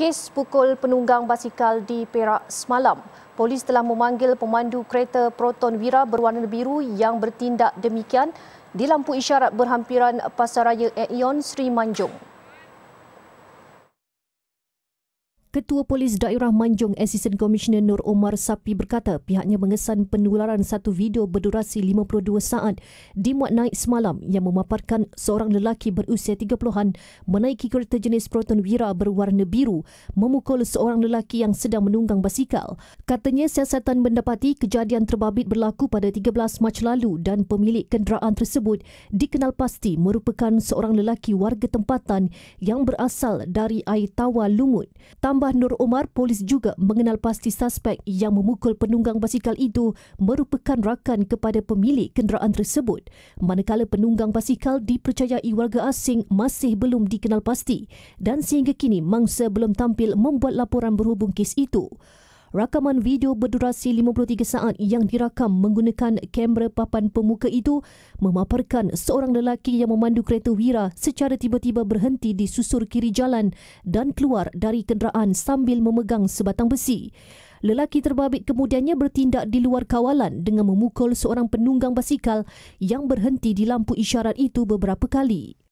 kes pukul penunggang basikal di Perak semalam. Polis telah memanggil pemandu kereta Proton Wira berwarna biru yang bertindak demikian di lampu isyarat berhampiran Pasaraya Aeon Sri Manjung. Ketua Polis Daerah Manjung Assistant Commissioner Nur Omar Sapi berkata pihaknya mengesan penularan satu video berdurasi 52 saat dimuat naik semalam yang memaparkan seorang lelaki berusia 30-an menaiki kereta jenis Proton Wira berwarna biru memukul seorang lelaki yang sedang menunggang basikal. Katanya siasatan mendapati kejadian terbabit berlaku pada 13 Mac lalu dan pemilik kenderaan tersebut dikenal pasti merupakan seorang lelaki warga tempatan yang berasal dari Aitawa Lumut. Tambah Tambah Nur Omar, polis juga mengenal pasti suspek yang memukul penunggang basikal itu merupakan rakan kepada pemilik kenderaan tersebut. Manakala penunggang basikal dipercayai warga asing masih belum dikenal pasti dan sehingga kini mangsa belum tampil membuat laporan berhubung kes itu. Rakaman video berdurasi 53 saat yang dirakam menggunakan kamera papan pemuka itu memaparkan seorang lelaki yang memandu kereta Wira secara tiba-tiba berhenti di susur kiri jalan dan keluar dari kenderaan sambil memegang sebatang besi. Lelaki terbabit kemudiannya bertindak di luar kawalan dengan memukul seorang penunggang basikal yang berhenti di lampu isyarat itu beberapa kali.